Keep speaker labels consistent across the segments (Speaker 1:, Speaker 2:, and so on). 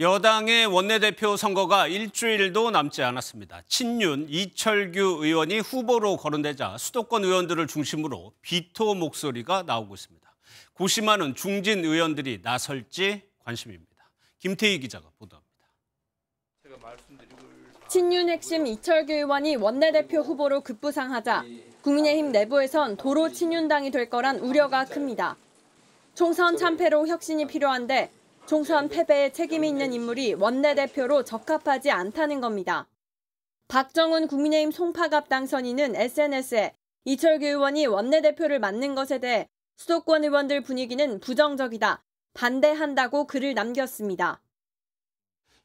Speaker 1: 여당의 원내대표 선거가 일주일도 남지 않았습니다. 친윤 이철규 의원이 후보로 거론되자 수도권 의원들을 중심으로 비토 목소리가 나오고 있습니다. 고심하는 중진 의원들이 나설지 관심입니다. 김태희 기자가 보도합니다.
Speaker 2: 친윤 핵심 이철규 의원이 원내대표 후보로 급부상하자 국민의힘 내부에선 도로 친윤당이 될 거란 우려가 큽니다. 총선 참패로 혁신이 필요한데 총선 패배에 책임이 있는 인물이 원내대표로 적합하지 않다는 겁니다. 박정훈 국민의힘 송파갑 당선인은 SNS에 이철규 의원이 원내대표를 맡는 것에 대해 수도권 의원들 분위기는 부정적이다. 반대한다고 글을 남겼습니다.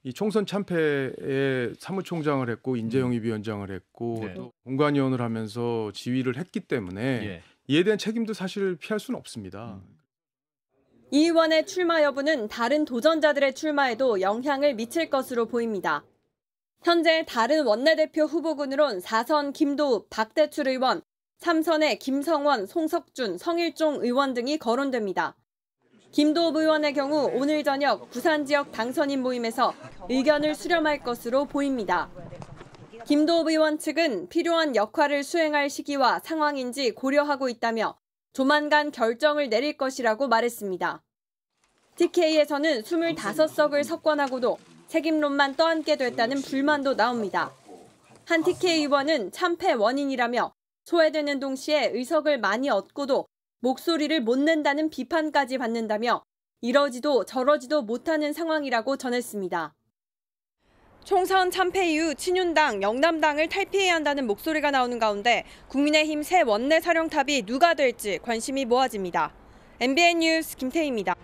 Speaker 3: 이 총선 참패에 사무총장을 했고 인재영입 음. 위원장을 했고 네. 공관위원을 하면서 지휘를 했기 때문에 예. 이에 대한 책임도 사실 피할 수는 없습니다. 음.
Speaker 2: 이 의원의 출마 여부는 다른 도전자들의 출마에도 영향을 미칠 것으로 보입니다. 현재 다른 원내대표 후보군으론 4선 김도읍, 박대출 의원, 3선의 김성원, 송석준, 성일종 의원 등이 거론됩니다. 김도읍 의원의 경우 오늘 저녁 부산 지역 당선인 모임에서 의견을 수렴할 것으로 보입니다. 김도읍 의원 측은 필요한 역할을 수행할 시기와 상황인지 고려하고 있다며 조만간 결정을 내릴 것이라고 말했습니다. TK에서는 25석을 석권하고도 책임론만 떠안게 됐다는 불만도 나옵니다. 한 TK 의원은 참패 원인이라며 소외되는 동시에 의석을 많이 얻고도 목소리를 못 낸다는 비판까지 받는다며 이러지도 저러지도 못하는 상황이라고 전했습니다. 총선 참패 이후 친윤당, 영남당을 탈피해야 한다는 목소리가 나오는 가운데 국민의힘 새 원내 사령탑이 누가 될지 관심이 모아집니다. MBN 뉴스 김태희입니다.